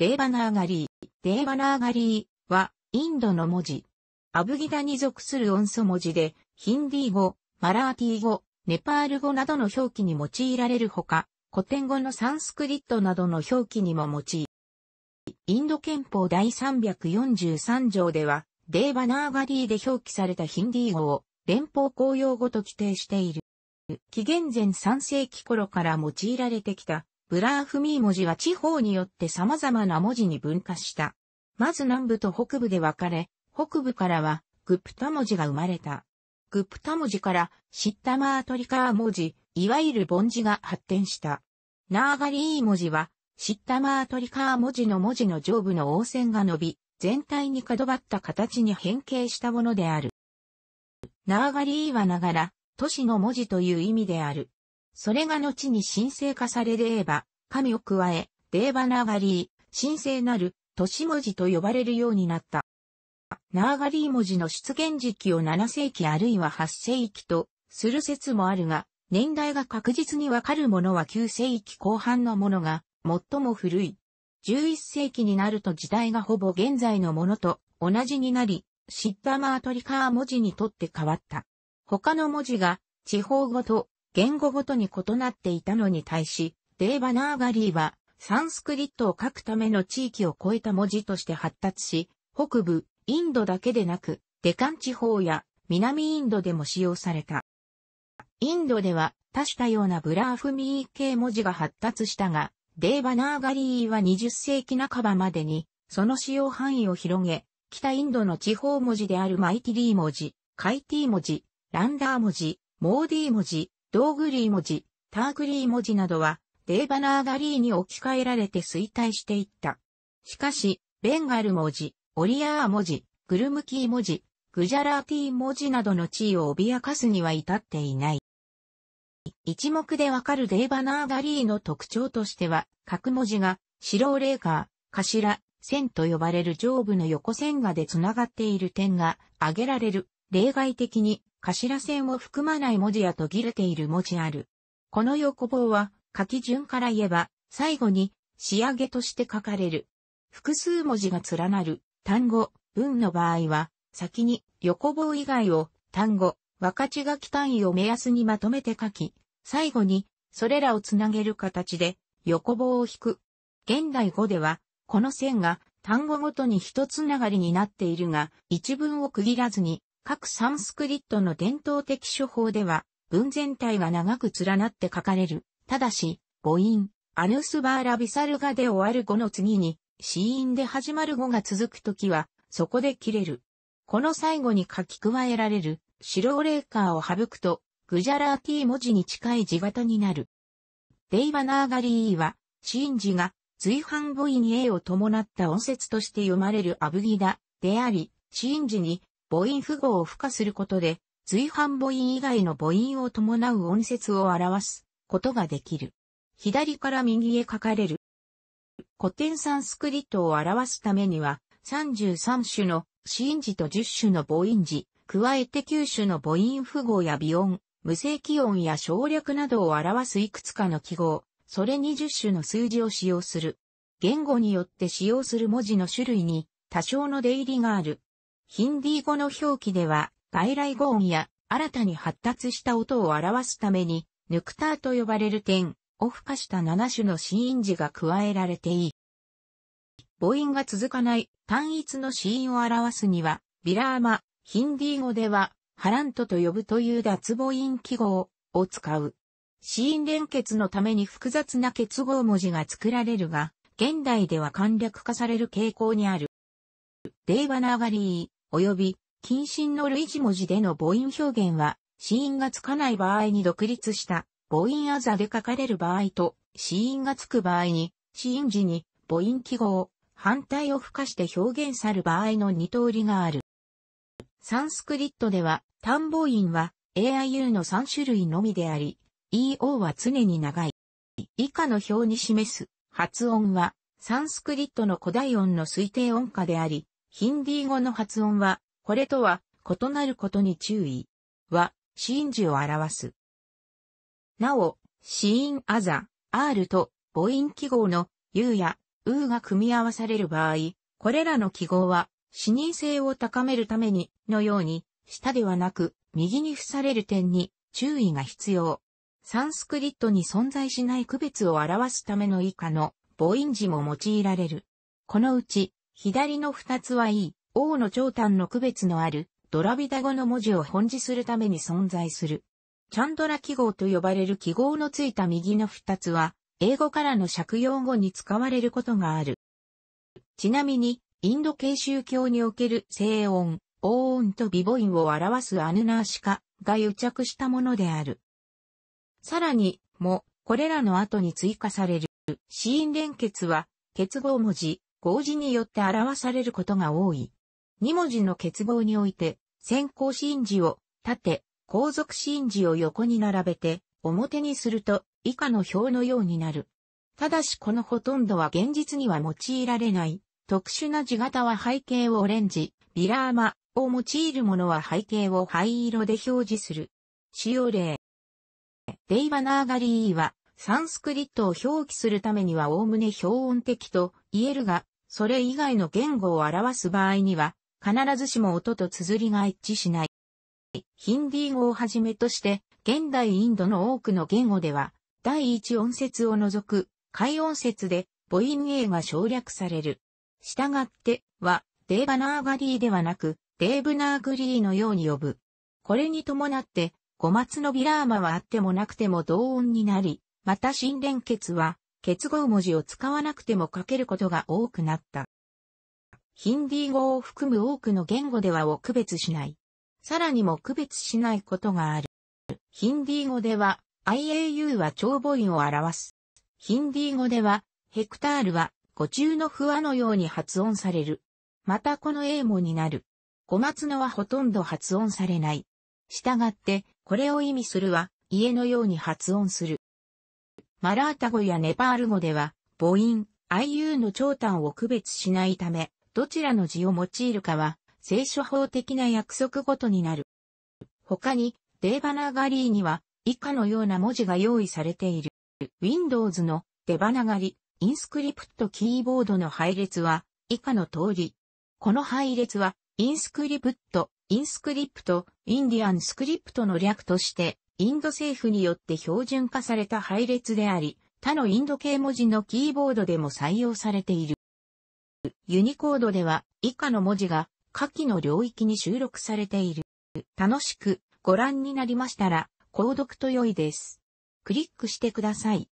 デーバナーガリー。デーバナーガリーは、インドの文字。アブギダに属する音素文字で、ヒンディー語、マラーティー語、ネパール語などの表記に用いられるほか、古典語のサンスクリットなどの表記にも用い、インド憲法第343条では、デーバナーガリーで表記されたヒンディー語を連邦公用語と規定している。紀元前3世紀頃から用いられてきたブラーフミー文字は地方によって様々な文字に分化した。まず南部と北部で分かれ、北部からはグプタ文字が生まれた。グプタ文字からシッタマートリカー文字、いわゆる凡字が発展した。ナーガリー文字は、シッタマートリカー文字の文字の上部の応線が伸び、全体に角張った形に変形したものである。ナーガリーはながら、都市の文字という意味である。それが後に神聖化されれば、神を加え、デーバナーガリー、神聖なる、都市文字と呼ばれるようになった。ナーガリー文字の出現時期を7世紀あるいは8世紀とする説もあるが、年代が確実にわかるものは9世紀後半のものが最も古い。11世紀になると時代がほぼ現在のものと同じになり、シッダマートリカー文字にとって変わった。他の文字が地方語と言語ごとに異なっていたのに対し、デーバナーガリーは、サンスクリットを書くための地域を超えた文字として発達し、北部、インドだけでなく、デカン地方や南インドでも使用された。インドでは多種多様なブラーフミー系文字が発達したが、デーバナーガリーは20世紀半ばまでに、その使用範囲を広げ、北インドの地方文字であるマイティリー文字、カイティ文字、ランダー文字、モーディ文字、ドーグリー文字、ターグリー文字などは、デーバナーガリーに置き換えられて衰退していった。しかし、ベンガル文字、オリアー文字、グルムキー文字、グジャラーティー文字などの地位を脅かすには至っていない。一目でわかるデーバナーガリーの特徴としては、各文字が、白レーカー、頭、線と呼ばれる上部の横線画でつながっている点が挙げられる。例外的に頭線を含まない文字や途切れている文字ある。この横棒は、書き順から言えば、最後に、仕上げとして書かれる。複数文字が連なる、単語、文の場合は、先に横棒以外を単語、分かち書き単位を目安にまとめて書き、最後にそれらをつなげる形で横棒を引く。現代語では、この線が単語ごとに一つながりになっているが、一文を区切らずに各サンスクリットの伝統的手法では、文全体が長く連なって書かれる。ただし、母音、アヌスバーラビサルガで終わる語の次に、死因で始まる語が続くときは、そこで切れる。この最後に書き加えられる、白ーレーカーを省くと、グジャラーティー文字に近い字型になる。デイバナーガリーは、シンジが、随伴母音 A を伴った音節として読まれるアブギダ、であり、シンジに、母音符号を付加することで、随伴母音以外の母音を伴う音節を表すことができる。左から右へ書かれる。古典サンスクリットを表すためには、33種の子音字と10種の母音字、加えて9種の母音符号や微音、無声気音や省略などを表すいくつかの記号、それに10種の数字を使用する。言語によって使用する文字の種類に多少の出入りがある。ヒンディー語の表記では、外来語音や新たに発達した音を表すために、ヌクターと呼ばれる点を付加した7種のーン字が加えられていい。母音が続かない単一のーンを表すには、ビラーマ、ヒンディー語では、ハラントと呼ぶという脱母音記号を使う。ーン連結のために複雑な結合文字が作られるが、現代では簡略化される傾向にある。デイバナガリー、及び、近親の類似文字での母音表現は、子音がつかない場合に独立した母音あざで書かれる場合と、子音がつく場合に、子音時に母音記号、反対を付加して表現さる場合の二通りがある。サンスクリットでは、単母音は AIU の3種類のみであり、EO は常に長い。以下の表に示す発音は、サンスクリットの古代音の推定音下であり、ヒンディー語の発音は、これとは異なることに注意。は、シーン時を表す。なお、シーンアザ、ルと母音記号の U や U が組み合わされる場合、これらの記号は、視認性を高めるために、のように、下ではなく、右に付される点に注意が必要。サンスクリットに存在しない区別を表すための以下の母音字も用いられる。このうち、左の二つはいい、王の長短の区別のある、ドラビダ語の文字を本字するために存在する。チャンドラ記号と呼ばれる記号のついた右の二つは、英語からの借用語に使われることがある。ちなみに、インド系宗教における静音、応音と微母音を表すアヌナーシカが癒着したものである。さらに、も、これらの後に追加される、死因連結は、結合文字、合字によって表されることが多い。二文字の結合において、先行真字を縦、後続真字を横に並べて、表にすると以下の表のようになる。ただしこのほとんどは現実には用いられない。特殊な字型は背景をオレンジ、ビラーマを用いるものは背景を灰色で表示する。使用例。デイバナーガリーは、サンスクリットを表記するためには概ね表音的と言えるが、それ以外の言語を表す場合には、必ずしも音と綴りが一致しない。ヒンディー語をはじめとして、現代インドの多くの言語では、第一音節を除く、解音節で、母音 A が省略される。従って、は、デーバナーガリーではなく、デーブナーグリーのように呼ぶ。これに伴って、五末のビラーマはあってもなくても同音になり、また新連結は、結合文字を使わなくても書けることが多くなった。ヒンディー語を含む多くの言語ではを区別しない。さらにも区別しないことがある。ヒンディー語では、IAU は長母音を表す。ヒンディー語では、ヘクタールは、語中の不和のように発音される。またこの英語になる。小松菜はほとんど発音されない。したがって、これを意味するは、家のように発音する。マラータ語やネパール語では、母音、IU の長短を区別しないため、どちらの字を用いるかは、聖書法的な約束ごとになる。他に、デーバナガリーには、以下のような文字が用意されている。Windows のデバナガリ、インスクリプトキーボードの配列は、以下の通り。この配列は、インスクリプト、インスクリプト、インディアンスクリプトの略として、インド政府によって標準化された配列であり、他のインド系文字のキーボードでも採用されている。ユニコードでは以下の文字が下記の領域に収録されている。楽しくご覧になりましたら、購読と良いです。クリックしてください。